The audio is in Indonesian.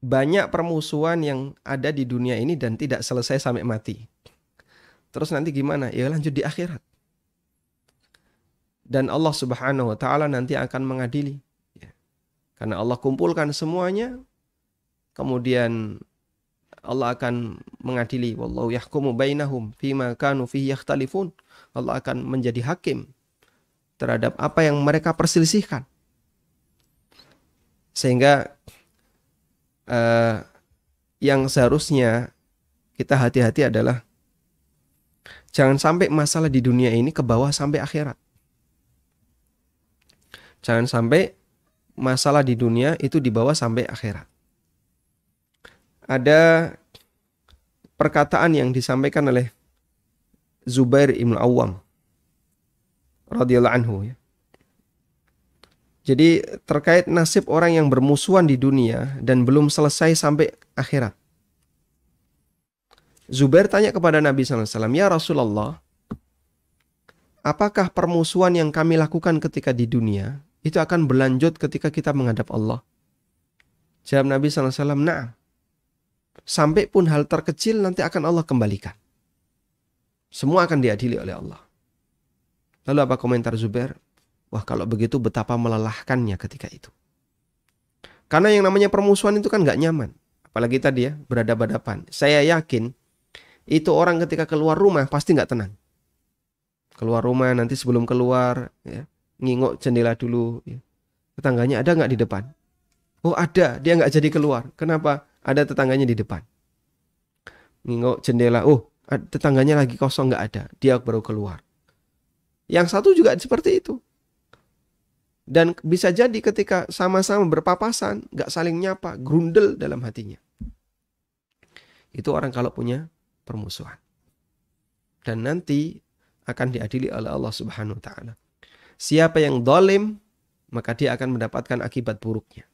banyak permusuhan yang ada di dunia ini dan tidak selesai sampai mati. Terus nanti gimana? Ya lanjut di akhirat. Dan Allah Subhanahu wa taala nanti akan mengadili. Ya. Karena Allah kumpulkan semuanya kemudian Allah akan mengadili wallahu yahkumu bainahum fima kanu fihi yakhtalifun. Allah akan menjadi hakim terhadap apa yang mereka perselisihkan. Sehingga uh, yang seharusnya kita hati-hati adalah jangan sampai masalah di dunia ini ke bawah sampai akhirat. Jangan sampai masalah di dunia itu dibawa sampai akhirat. Ada perkataan yang disampaikan oleh Zubair ibn Awam radhiyallahu anhu ya. Jadi terkait nasib orang yang bermusuhan di dunia dan belum selesai sampai akhirat. Zubair tanya kepada Nabi SAW, Ya Rasulullah, apakah permusuhan yang kami lakukan ketika di dunia itu akan berlanjut ketika kita menghadap Allah? Jawab Nabi SAW, Nah, sampai pun hal terkecil nanti akan Allah kembalikan. Semua akan diadili oleh Allah. Lalu apa komentar Zubair? Wah kalau begitu betapa melelahkannya ketika itu. Karena yang namanya permusuhan itu kan gak nyaman. Apalagi tadi ya berada badapan. Saya yakin itu orang ketika keluar rumah pasti gak tenang. Keluar rumah nanti sebelum keluar ya, ngingok jendela dulu. Ya. Tetangganya ada gak di depan? Oh ada, dia gak jadi keluar. Kenapa? Ada tetangganya di depan. Ngingok jendela, oh tetangganya lagi kosong gak ada, dia baru keluar. Yang satu juga seperti itu. Dan bisa jadi ketika sama-sama berpapasan, nggak saling nyapa, grundel dalam hatinya. Itu orang kalau punya permusuhan. Dan nanti akan diadili oleh Allah Subhanahu wa taala. Siapa yang dolim, maka dia akan mendapatkan akibat buruknya.